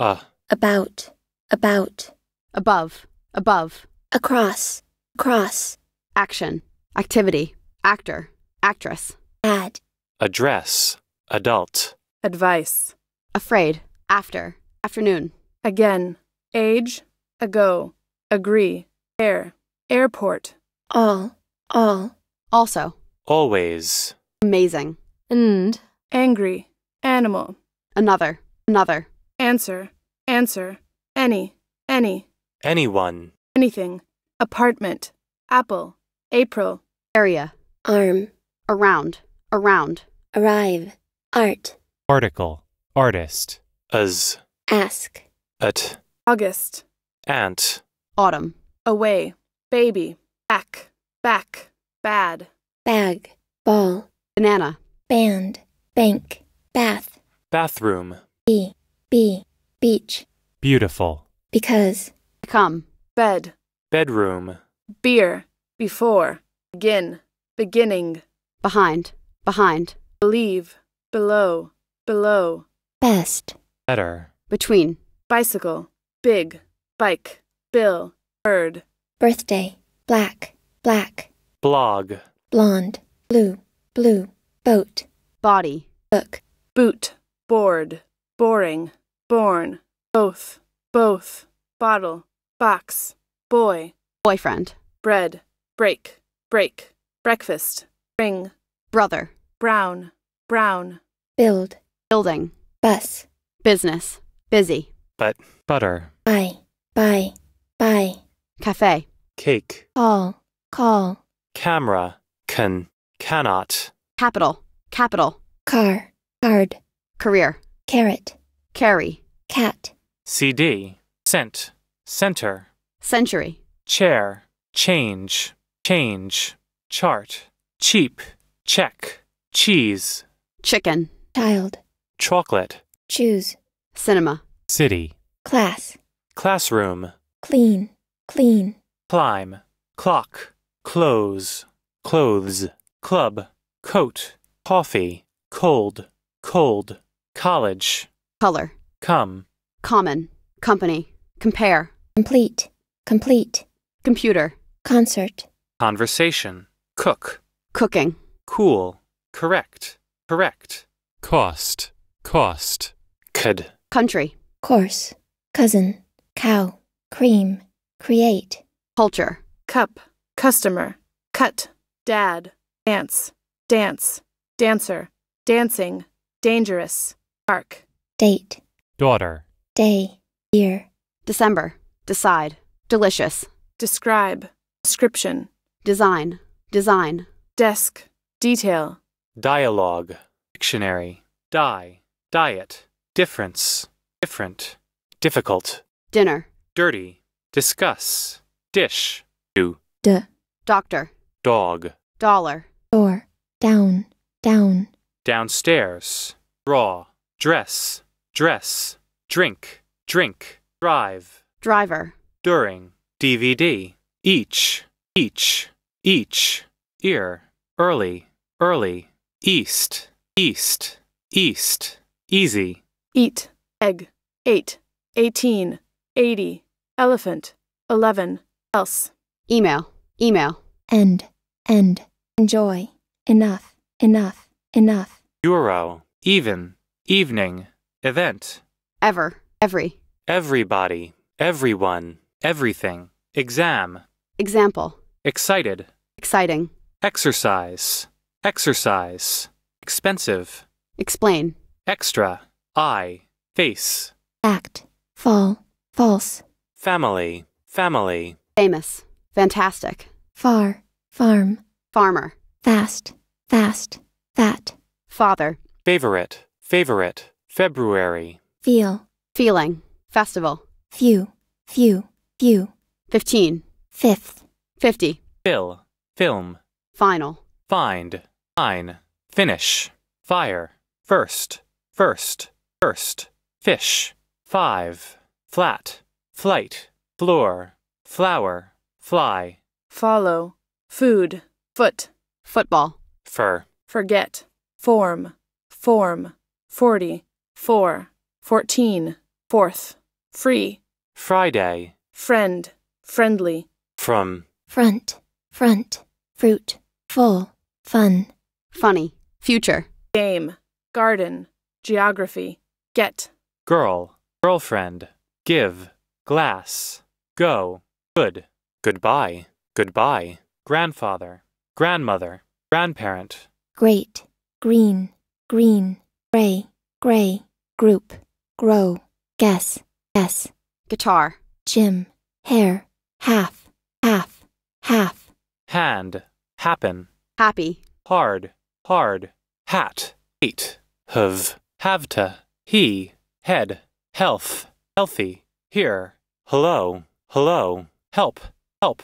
Uh. About, about. Above, above. Across, across. Action, activity, actor, actress. Add. Address, adult. Advice. Afraid, after, afternoon. Again, age, ago, agree, air, airport. All, all. Also. Always. Amazing. And. Angry, animal. Another, another. Answer, answer, any, any. Anyone. Anything. Apartment, apple, April. Area, arm, around, around. Arrive, art. Article, artist. As. Ask. At. August. Ant. Autumn. Away, baby. Back, back, bad. Bag, ball. Banana. Band, bank, bath. Bathroom. E. B. Beach. Beautiful. Because. Come. Bed. Bedroom. Beer. Before. Begin. Beginning. Behind. Behind. Believe. Below. Below. Best. Better. Between. Bicycle. Big. Bike. Bill. Bird. Birthday. Black. Black. Blog. Blonde. Blue. Blue. Boat. Body. Book. Boot. Board. Boring born, both, both, bottle, box, boy, boyfriend, bread, break, break, breakfast, ring, brother, brown, brown, build, building, bus, business, busy, but, butter, buy, buy, buy, cafe, cake, call, call, camera, can, cannot, capital, capital, car, card, career, carrot, carry, cat, CD, cent, center, century, chair, change, change, chart, cheap, check, cheese, chicken, child, chocolate, choose, cinema, city, class, classroom, clean, clean, climb, clock, clothes, clothes, club, coat, coffee, cold, cold, college, color, come, common, company, compare, complete, complete, computer, concert, conversation, cook, cooking, cool, correct, correct, cost, cost, could, country, course, cousin, cow, cream, create, culture, cup, customer, cut, dad, dance, dance, dancer, dancing, dangerous, arc. Date. Daughter. Day. Year. December. Decide. Delicious. Describe. Description. Design. Design. Desk. Detail. Dialogue. Dictionary. Die. Diet. Difference. Different. Difficult. Dinner. Dirty. Discuss. Dish. Do. D. Doctor. Dog. Dollar. Door. Down. Down. Downstairs. Draw. Dress dress, drink, drink, drive, driver, during, DVD, each, each, each, ear, early, early, east, east, east, easy, eat, egg, eight, eighteen, eighty, elephant, eleven, else, email, email, end, end, enjoy, enough, enough, enough, euro, even, evening, Event. Ever. Every. Everybody. Everyone. Everything. Exam. Example. Excited. Exciting. Exercise. Exercise. Expensive. Explain. Extra. I. Face. Act. Fall. False. Family. Family. Famous. Fantastic. Far. Farm. Farmer. Fast. Fast. Fat. Father. Favorite. Favorite. February. Feel. Feeling. Festival. Few. Few. Few. Fifteen. Fifth. Fifty. Fill. Film. Final. Find. Fine. Finish. Fire. First. First. First. Fish. Five. Flat. Flight. Floor. Flower. Fly. Follow. Food. Foot. Football. Fur. Forget. Form. Form. Forty four, fourteen, fourth, free, Friday, friend, friendly, from, front, front, fruit, full, fun, funny, future, game, garden, geography, get, girl, girlfriend, give, glass, go, good, goodbye, goodbye, grandfather, grandmother, grandparent, great, green, green, gray, gray, group, grow, guess, guess, guitar, gym, hair, half, half, half, hand, happen, happy, hard, hard, hat, eight, have, have to, he, head, health, healthy, here, hello, hello, help, help,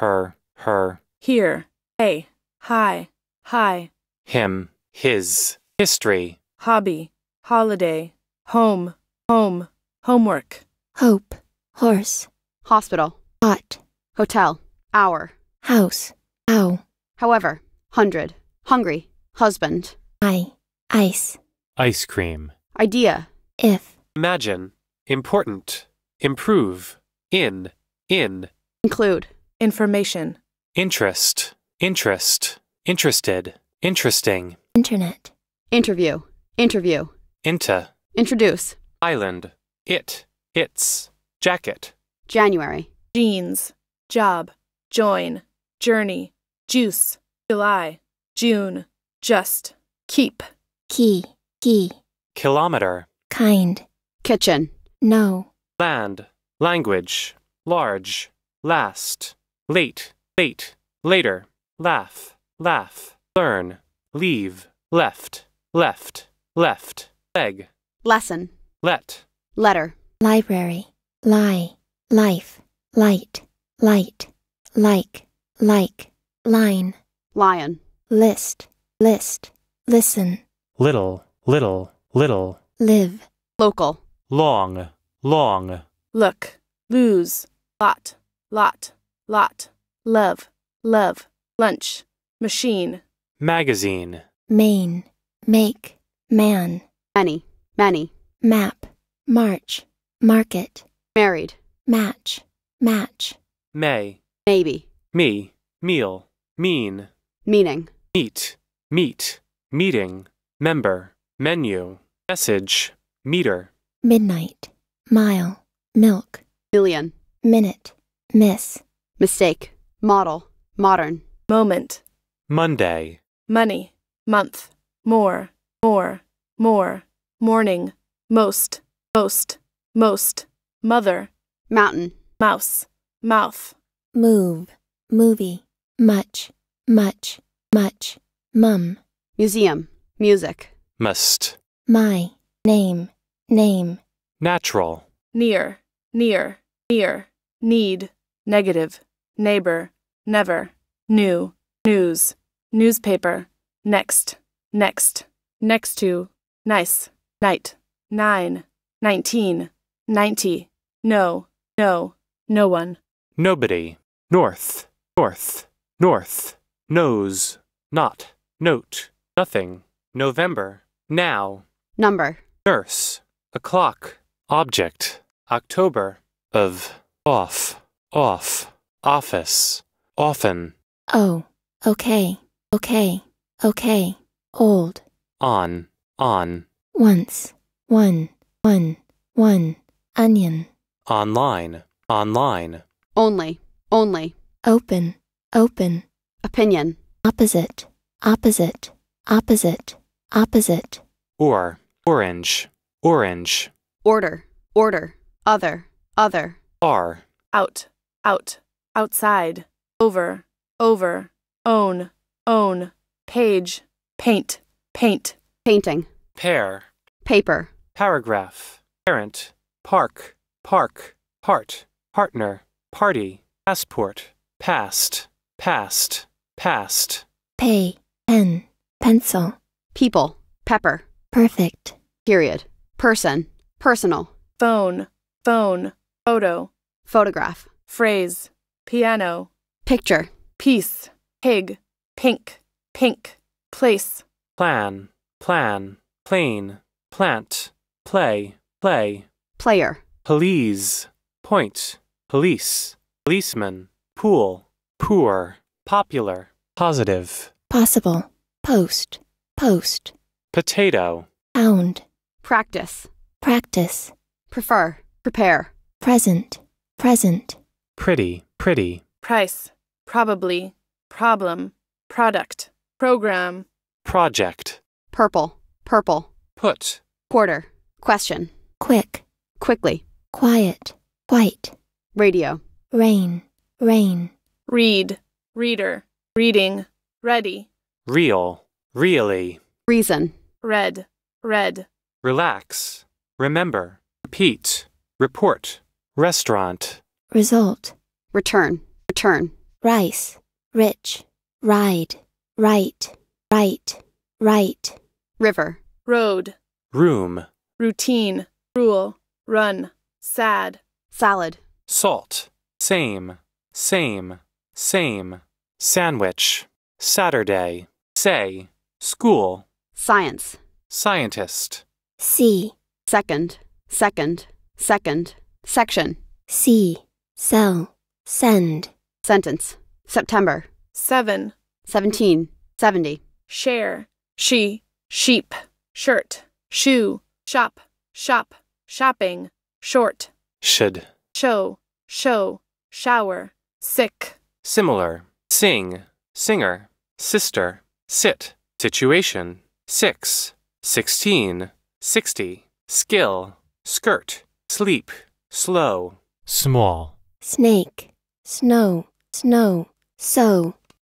her, her, here, hey, hi, hi, him, his, history, hobby, holiday, home, home, homework, hope, horse, hospital, hot, hotel, hour, house, ow, however, hundred, hungry, husband, I, ice, ice cream, idea, if, imagine, important, improve, in, in, include, information, interest, interest, interested, interesting, internet, interview, interview. Introduce. Island. It. Its. Jacket. January. Jeans. Job. Join. Journey. Juice. July. June. Just. Keep. Key. Key. Kilometer. Kind. Kitchen. No. Land. Language. Large. Last. Late. Late. Later. Laugh. Laugh. Learn. Leave. Left. Left. Left. Leg. Lesson. Let. Letter. Library. Lie. Life. Light. Light. Like. Like. Line. Lion. List. List. Listen. Little. Little. Little. Live. Local. Long. Long. Look. Lose. Lot. Lot. Lot. Love. Love. Lunch. Machine. Magazine. Main. Make. Man. Many, many. Map, march, market. Married. Match, match. May. Maybe. Me, meal, mean. Meaning. Meet, meet, meeting. Member, menu. Message, meter. Midnight, mile, milk. Million. Minute, miss. Mistake, model, modern. Moment. Monday. Money, month, more, more more, morning, most, most, most, mother, mountain, mouse, mouth, move, movie, much, much, much, mum, museum, music, must, my, name, name, natural, near, near, near, need, negative, neighbor, never, new, news, newspaper, next, next, next to, nice, night, nine, nineteen, ninety, no, no, no one. Nobody, north, north, north, nose, not, note, nothing, November, now. Number. Nurse, o'clock, object, October, of, off, off, office, often. Oh, okay, okay, okay, old. On. On. Once. one one one Onion. Online. Online. Only. Only. Open. Open. Opinion. Opposite. Opposite. Opposite. Opposite. Or. Orange. Orange. Order. Order. Other. Other. Are. Out. Out. Outside. Over. Over. Own. Own. Page. Paint. Paint painting, pear, paper, paragraph, parent, park, park, part, partner, party, passport, past, past, past, pay, pen, pencil, people, pepper, perfect, period, person, personal, phone, phone, photo, photograph, phrase, piano, picture, piece, pig, pink, pink, place, plan, plan, plane, plant, play, play, player, Police. point, police, policeman, pool, poor, popular, positive, possible, post, post, potato, pound, practice, practice, prefer, prepare, present, present, pretty, pretty, price, probably, problem, product, program, project purple, purple. Put. Quarter. Question. Quick. Quickly. Quiet. White. Radio. Rain. Rain. Read. Reader. Reading. Ready. Real. Really. Reason. Red. Red. Relax. Remember. Repeat. Report. Restaurant. Result. Return. Return. Rice. Rich. Ride. Right. Right. Right river, road, room, routine, rule, run, sad, salad, salt, same, same, same, sandwich, Saturday, say, school, science, scientist, see, second, second, second, section, see, sell, send, sentence, September, seven, seventeen, seventy, share, she, sheep, shirt, shoe, shop, shop, shopping, short, should, show, show, shower, sick, similar, sing, singer, sister, sit, situation, six, sixteen, sixty, skill, skirt, sleep, slow, small, snake, snow, snow, so,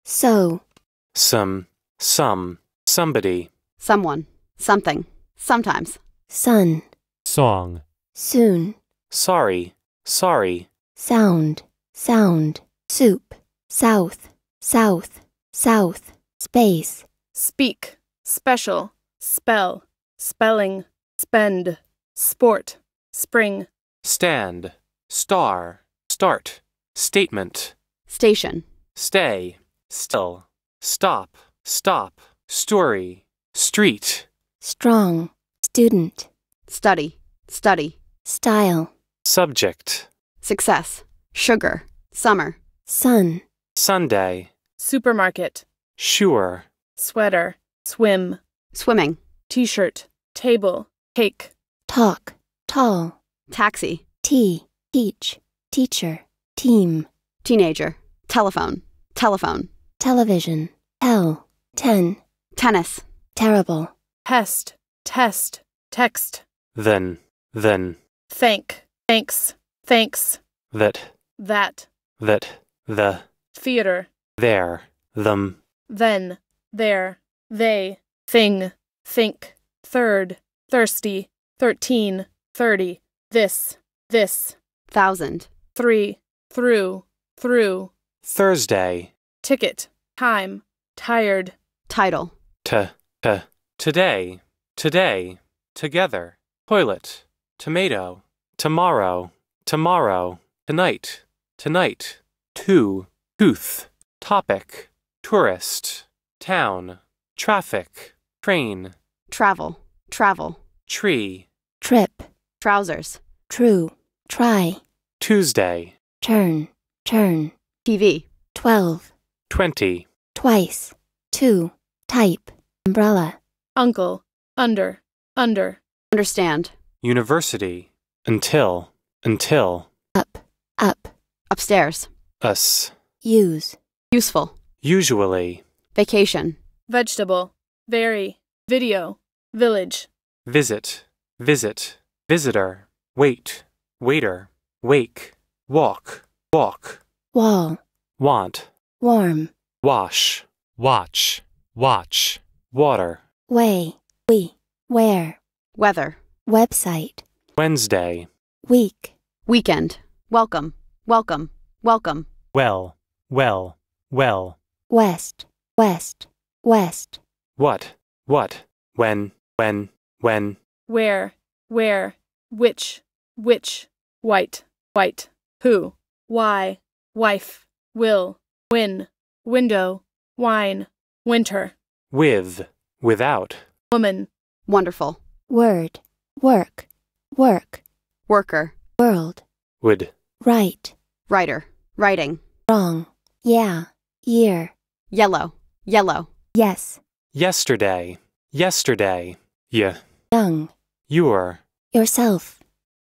so, some, some, somebody someone, something, sometimes. Sun. Song. Soon. Sorry, sorry. Sound, sound. Soup. South, south, south. Space. Speak. Special. Spell. Spelling. Spend. Sport. Spring. Stand. Star. Start. Statement. Station. Stay. Still. Stop. Stop. Story. Street. Strong. Student. Study. Study. Style. Subject. Success. Sugar. Summer. Sun. Sunday. Supermarket. Sure. Sweater. Swim. Swimming. T shirt. Table. Cake. Talk. Tall. Taxi. Tea. Teach. Teacher. Team. Teenager. Telephone. Telephone. Television. L, Ten. Tennis terrible, Test. test, text. Then, then. Thank, thanks, thanks. That, that, that, the. Theater. There, them. Then, there, they, thing, think, third, thirsty, Thirteen. Thirty. this, this. Thousand. Three, through, through. Thursday. Ticket, time, tired. Title. To today, today, together, toilet, tomato, tomorrow, tomorrow, tonight, tonight, two, tooth, topic, tourist, town, traffic, train, travel, travel, tree, trip, trousers, true, try, Tuesday, turn, turn, TV, 12, 20, twice, two, type, Umbrella. Uncle. Under. Under. Understand. University. Until. Until. Up. Up. Upstairs. Us. Use. Useful. Usually. Vacation. Vegetable. Very. Video. Village. Visit. Visit. Visitor. Wait. Waiter. Wake. Walk. Walk. Wall. Want. Warm. Wash. Watch. Watch water, way, we, where, weather, website, Wednesday, week, weekend, welcome, welcome, welcome, well, well, well, west, west, west, what, what, when, when, when, where, where, which, which, white, white, who, why, wife, will, win, window, wine, winter with, without. Woman. Wonderful. Word. Work. Work. Worker. World. Would. Right. Writer. Writing. Wrong. Yeah. Year. Yellow. Yellow. Yes. Yesterday. Yesterday. Yeah. Young. Your. Yourself.